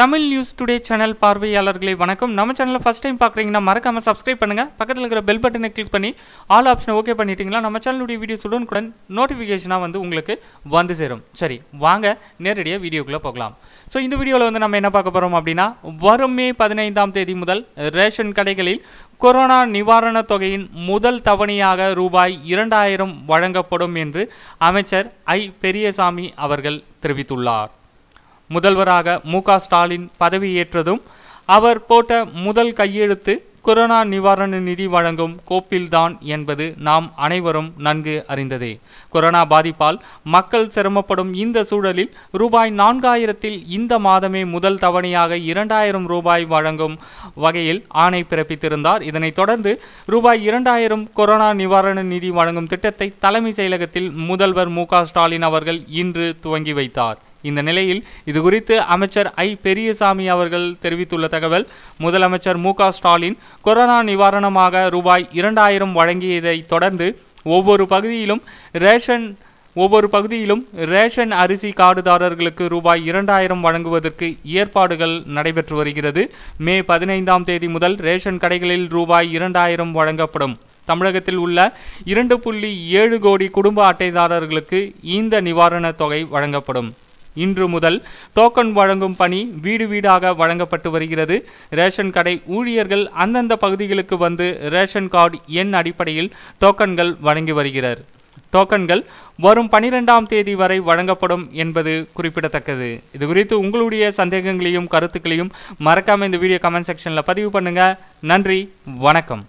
Tamil news today channel பார்வையாளர்களை வணக்கம் நம்ம சேனலில் ஃபஸ்ட் டைம் பார்க்குறீங்கன்னா மறக்காம சப்ஸ்கிரைப் பண்ணுங்கள் பக்கத்தில் இருக்கிற பெல் பட்டனை கிளிக் பண்ணி ஆல் ஆப்ஷனை ஓகே பண்ணிட்டீங்களா நம்ம சேனலுடைய சுடன் கூட நோட்டிஃபிகேஷனாக வந்து உங்களுக்கு வந்து சேரும் சரி வாங்க நேரடியாக வீடியோக்குள்ளே போகலாம் ஸோ இந்த வீடியோவில் வந்து நம்ம என்ன பார்க்க போகிறோம் அப்படின்னா வரும் மே பதினைந்தாம் தேதி முதல் ரேஷன் கடைகளில் கொரோனா நிவாரணத் தொகையின் முதல் தவணையாக ரூபாய் இரண்டாயிரம் வழங்கப்படும் என்று அமைச்சர் ஐ பெரியசாமி அவர்கள் தெரிவித்துள்ளார் முதல்வராக மு ஸ்டாலின் பதவியேற்றதும் அவர் போட்ட முதல் கையெழுத்து கொரோனா நிவாரண நிதி வழங்கும் கோப்பில்தான் என்பது நாம் அனைவரும் நன்கு அறிந்ததே கொரோனா பாதிப்பால் மக்கள் சிரமப்படும் இந்த சூழலில் ரூபாய் நான்காயிரத்தில் இந்த மாதமே முதல் தவணையாக இரண்டாயிரம் ரூபாய் வழங்கும் வகையில் ஆணை பிறப்பித்திருந்தார் இதனைத் தொடர்ந்து ரூபாய் இரண்டாயிரம் கொரோனா நிவாரண நிதி வழங்கும் திட்டத்தை தலைமை செயலகத்தில் முதல்வர் மு ஸ்டாலின் அவர்கள் இன்று துவங்கி வைத்தார் இந்த நிலையில் இதுகுறித்து அமைச்சர் ஐ பெரியசாமி அவர்கள் தெரிவித்துள்ள தகவல் முதலமைச்சர் மு ஸ்டாலின் கொரோனா நிவாரணமாக ரூபாய் இரண்டாயிரம் வழங்கியதை தொடர்ந்து ஒவ்வொரு பகுதியிலும் ரேஷன் ஒவ்வொரு பகுதியிலும் ரேஷன் அரிசி கார்டுதாரர்களுக்கு ரூபாய் இரண்டாயிரம் வழங்குவதற்கு ஏற்பாடுகள் நடைபெற்று வருகிறது மே பதினைந்தாம் தேதி முதல் ரேஷன் கடைகளில் ரூபாய் இரண்டாயிரம் வழங்கப்படும் தமிழகத்தில் உள்ள இரண்டு புள்ளி ஏழு கோடி குடும்ப அட்டைதாரர்களுக்கு இந்த நிவாரணத் தொகை வழங்கப்படும் இன்று முதல் டோக்கன் வழங்கும் பணி வீடு வீடாக வழங்கப்பட்டு வருகிறது ரேஷன் கடை ஊழியர்கள் அந்தந்த பகுதிகளுக்கு வந்து ரேஷன் கார்டு எண் அடிப்படையில் டோக்கன்கள் வழங்கி வருகிறார் டோக்கன்கள் வரும் பனிரெண்டாம் தேதி வரை வழங்கப்படும் என்பது குறிப்பிடத்தக்கது இது குறித்து உங்களுடைய சந்தேகங்களையும் கருத்துக்களையும் மறக்காமல் இந்த வீடியோ கமெண்ட் செக்ஷனில் பதிவு பண்ணுங்கள் நன்றி வணக்கம்